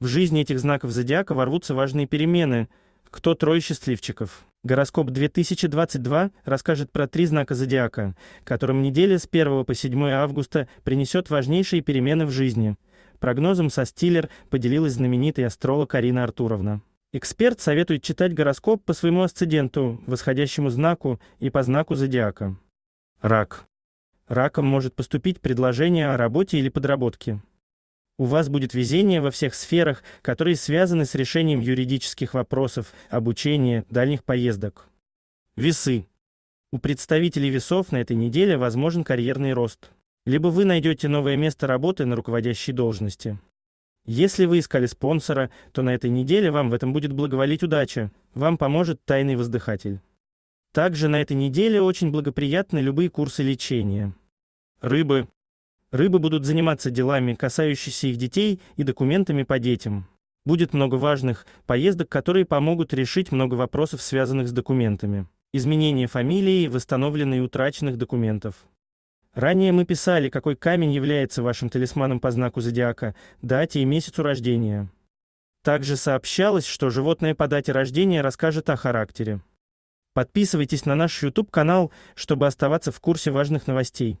В жизни этих знаков зодиака ворвутся важные перемены. Кто трое счастливчиков? Гороскоп 2022 расскажет про три знака зодиака, которым неделя с 1 по 7 августа принесет важнейшие перемены в жизни. Прогнозом со стилер поделилась знаменитая астролог Карина Артуровна. Эксперт советует читать гороскоп по своему асценденту, восходящему знаку и по знаку зодиака. Рак. Раком может поступить предложение о работе или подработке. У вас будет везение во всех сферах, которые связаны с решением юридических вопросов, обучение, дальних поездок. Весы. У представителей весов на этой неделе возможен карьерный рост. Либо вы найдете новое место работы на руководящей должности. Если вы искали спонсора, то на этой неделе вам в этом будет благоволить удача, вам поможет тайный воздыхатель. Также на этой неделе очень благоприятны любые курсы лечения. Рыбы. Рыбы будут заниматься делами, касающимися их детей, и документами по детям. Будет много важных поездок, которые помогут решить много вопросов, связанных с документами. Изменение фамилии и утраченных документов. Ранее мы писали, какой камень является вашим талисманом по знаку зодиака, дате и месяцу рождения. Также сообщалось, что животное по дате рождения расскажет о характере. Подписывайтесь на наш YouTube-канал, чтобы оставаться в курсе важных новостей.